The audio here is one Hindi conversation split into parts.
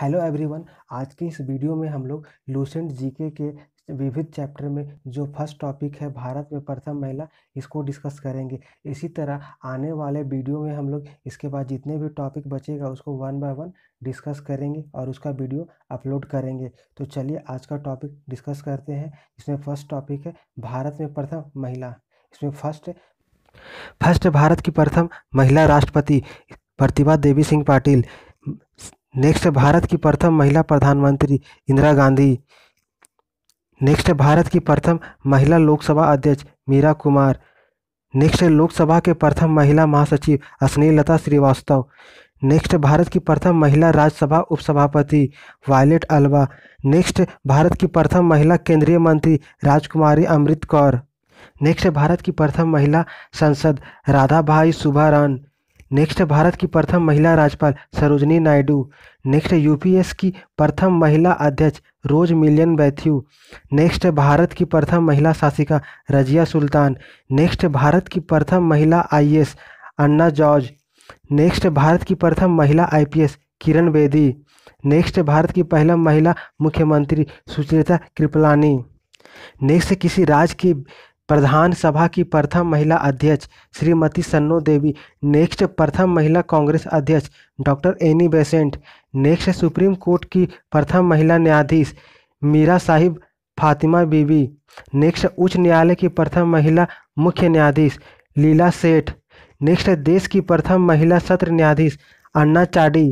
हेलो एवरीवन आज की इस वीडियो में हम लोग लूसेंट जीके के विविध चैप्टर में जो फर्स्ट टॉपिक है भारत में प्रथम महिला इसको डिस्कस करेंगे इसी तरह आने वाले वीडियो में हम लोग इसके बाद जितने भी टॉपिक बचेगा उसको वन बाय वन डिस्कस करेंगे और उसका वीडियो अपलोड करेंगे तो चलिए आज का टॉपिक डिस्कस करते हैं इसमें फर्स्ट टॉपिक है भारत में प्रथम महिला इसमें फर्स्ट फर्स्ट भारत की प्रथम महिला राष्ट्रपति प्रतिभा देवी सिंह पाटिल नेक्स्ट भारत की प्रथम महिला प्रधानमंत्री इंदिरा गांधी नेक्स्ट भारत की प्रथम महिला लोकसभा अध्यक्ष मीरा कुमार नेक्स्ट लोकसभा के प्रथम महिला महासचिव अश्नील लता श्रीवास्तव नेक्स्ट भारत की प्रथम महिला राज्यसभा उपसभापति वायलेट अल्वा नेक्स्ट भारत की प्रथम महिला केंद्रीय मंत्री राजकुमारी अमृत कौर नेक्स्ट भारत की प्रथम महिला संसद राधाभाई सुभारण नेक्स्ट भारत की प्रथम महिला राज्यपाल सरोजनी नायडू नेक्स्ट यूपीएस की प्रथम महिला अध्यक्ष Rose Millian Bathew next Bharat की प्रथम महिला शासिका रजिया सुल्तान नेक्स्ट भारत की प्रथम महिला आईएएस अन्ना जॉर्ज नेक्स्ट भारत की प्रथम महिला आईपीएस किरण बेदी नेक्स्ट भारत की पहला महिला मुख्यमंत्री सुचरिता कृपलानी नेक्स्ट किसी राज्य की प्रधान सभा की प्रथम महिला अध्यक्ष श्रीमती सन्नो देवी नेक्स्ट प्रथम महिला कांग्रेस अध्यक्ष doctor Annie Besant next Supreme Court की प्रथम महिला न्यायाधीश मीरा साहिब फातिमा बीबी नेक्स्ट उच्च न्यायालय की प्रथम महिला मुख्य न्यायाधीश लीला सेठ नेक्स्ट देश की प्रथम महिला सत्र न्यायाधीश अन्ना चाडी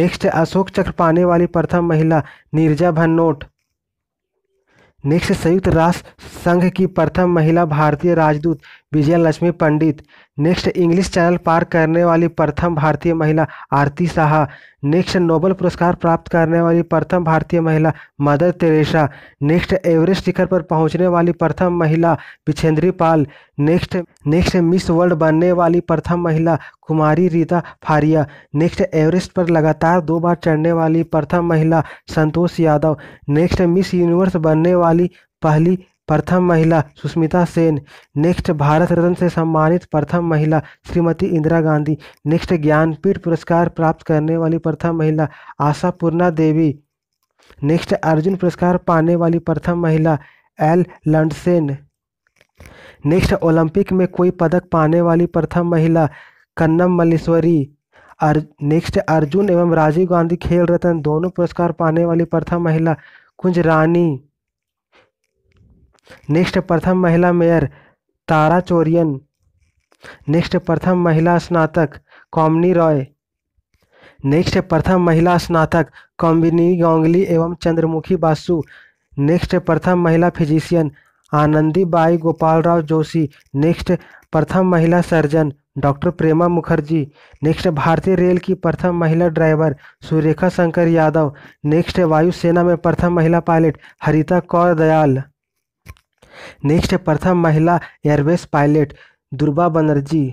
नेक्स्ट अशोक चक्र पाने वाली प्रथम महिला नीरजा भन्नोट नेक्स्ट संयुक्त राष्ट्र संघ की प्रथम महिला भारतीय राजदूत Vijayalakshmi Lakshmi Pandit next English Channel पार करने वाली प्रथम भारतीय महिला आरती साहा नेक्स्ट नोबल पुरस्कार प्राप्त करने वाली प्रथम भारतीय महिला मदर तेरेसा नेक्स्ट एवरेस्ट शिखर पर पहुंचने वाली प्रथम महिला Bachendri Pal next next Miss World बनने वाली प्रथम महिला कुमारी रीता फारिया नेक्स्ट एवरेस्ट पर लगातार दो बार चढ़ने वाली प्रथम महिला Santosh Yadav next Miss Universe बनने वाली पहली प्रथम महिला सुष्मिता सेन नेक्स्ट भारत रत्न से सम्मानित प्रथम महिला श्रीमती इंदिरा गांधी नेक्स्ट ज्ञानपीठ पुरस्कार प्राप्त करने वाली प्रथम महिला आशा पूर्णा देवी नेक्स्ट अर्जुन पुरस्कार पाने वाली प्रथम महिला एल लंडसेन नेक्स्ट ओलंपिक में कोई पदक पाने वाली प्रथम महिला कन्नम मल्लेश्वरी अर नेक्स्ट अर्जुन एवं राजीव गांधी खेल रत्न दोनों पुरस्कार पाने वाली प्रथम महिला कुंज रानी नेक्स्ट प्रथम महिला मेयर तारा चोरियन नेक्स्ट प्रथम महिला स्नातक कॉमनी रॉय नेक्स्ट प्रथम महिला स्नातक कॉम्बिनी गोंगली एवं चंद्रमुखी बासु नेक्स्ट प्रथम महिला फिजिशियन आनंदी बाई गोपाल राव जोशी नेक्स्ट प्रथम महिला surgeon doctor Prema Mukherjee next भारतीय रेल की प्रथम महिला ड्राइवर सुरेखा शंकर यादव नेक्स्ट वायुसेना में प्रथम महिला पायलट हरिता कौर दयाल नेक्स्ट है प्रथम महिला airways pilot Durga Banerjee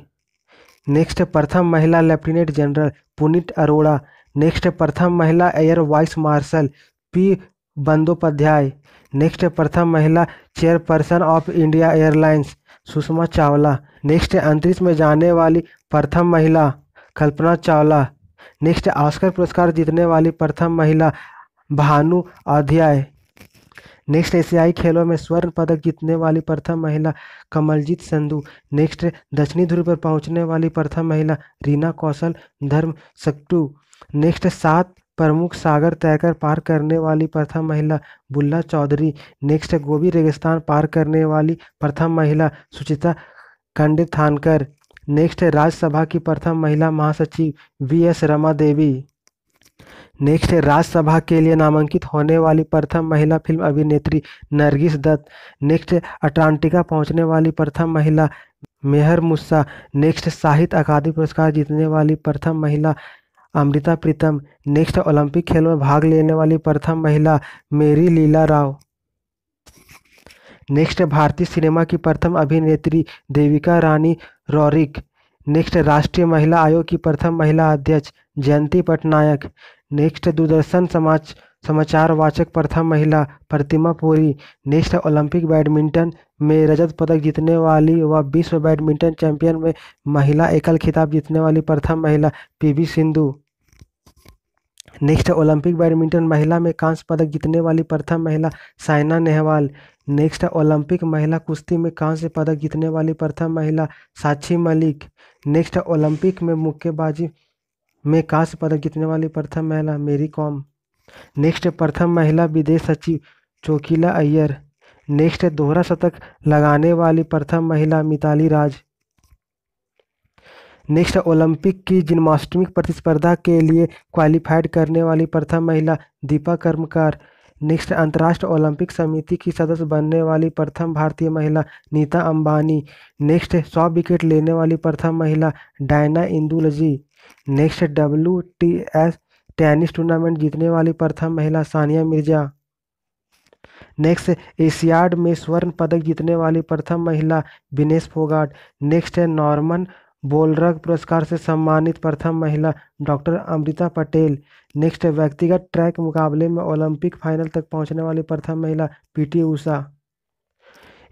next है प्रथम महिला lieutenant general Punita Arora next है प्रथम महिला air vice marshal P Bandopadhyay next है प्रथम महिला chairperson of India airlines Sushma Chawla next है अंतरिक्ष में जाने वाली प्रथम महिला कल्पना चावला नेक्स्ट ऑस्कर पुरस्कार जीतने वाली प्रथम महिला भानु अध्याय नेक्स्ट एशियाई खेलों में स्वर्ण पदक जीतने वाली प्रथम महिला कमलजीत संधु नेक्स्ट दक्षिणी ध्रुव पर पहुंचने वाली प्रथम महिला रीना कौशल धर्म सक्टू नेक्स्ट सात प्रमुख सागर तैरकर पार करने वाली प्रथम महिला बुल्ला चौधरी नेक्स्ट गोभी रेगिस्तान पार करने वाली प्रथम महिला सुचिता कंड थानकर नेक्स्ट राज्यसभा की प्रथम महिला महासचिव V S Rama Devi next है राज्यसभा के लिए नामांकित होने वाली प्रथम महिला फिल्म अभिनेत्री नरगिस दत्त नेक्स्ट अटलांटिका पहुंचने वाली प्रथम महिला मेहर मुस्सा नेक्स्ट साहित्य अकादमी पुरस्कार जीतने वाली प्रथम महिला अमृता प्रीतम नेक्स्ट ओलंपिक खेलों में भाग लेने वाली प्रथम महिला मेरी लीला राव नेक्स्ट भारतीय सिनेमा की प्रथम अभिनेत्री देविका रानी रौरिक नेक्स्ट राष्ट्रीय महिला आयोग की प्रथम महिला अध्यक्ष जयंती पटनायक नेक्स्ट दूरदर्शन समाज समाचार वाचक प्रथम महिला Pratima Puri next Olympic badminton में रजत पदक जीतने वाली व वा विश्व बैडमिंटन चैंपियन में महिला एकल खिताब जीतने वाली प्रथम महिला PV Sindhu next Olympic badminton महिला में कांस्य पदक जीतने वाली प्रथम महिला साइना नेहवाल नेक्स्ट ओलंपिक महिला कुश्ती में कांस्य पदक जीतने वाली प्रथम महिला साक्षी मलिक नेक्स्ट ओलंपिक में मुक्केबाजी में कांस्य पदक जीतने वाली प्रथम महिला मेरी कॉम नेक्स्ट प्रथम महिला विदेश सचिव चौकीला अय्यर नेक्स्ट दोहरा शतक लगाने वाली प्रथम महिला मिताली राज नेक्स्ट ओलंपिक की जन्माष्टमी प्रतिस्पर्धा के लिए क्वालिफाइड करने वाली प्रथम महिला दीपा कर्मकार नेक्स्ट अंतर्राष्ट्रीय ओलंपिक समिति की सदस्य बनने वाली प्रथम भारतीय महिला नीता अंबानी नेक्स्ट सौ विकेट लेने वाली प्रथम महिला Diana Edulji next W T S tennis tournament जीतने वाली प्रथम महिला सानिया मिर्जा नेक्स्ट एशियाड में स्वर्ण पदक जीतने वाली प्रथम महिला विनेश फोगाट नेक्स्ट है नॉर्मन बोलरग पुरस्कार से सम्मानित प्रथम महिला डॉक्टर अमृता पटेल नेक्स्ट व्यक्तिगत ट्रैक मुकाबले में ओलंपिक फाइनल तक पहुंचने वाली प्रथम महिला पीटी उषा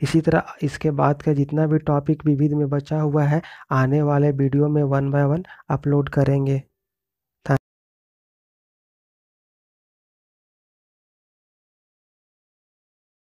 इसी तरह इसके बाद का जितना भी टॉपिक विविध में बचा हुआ है आने वाले वीडियो में वन बाय वन अपलोड करेंगे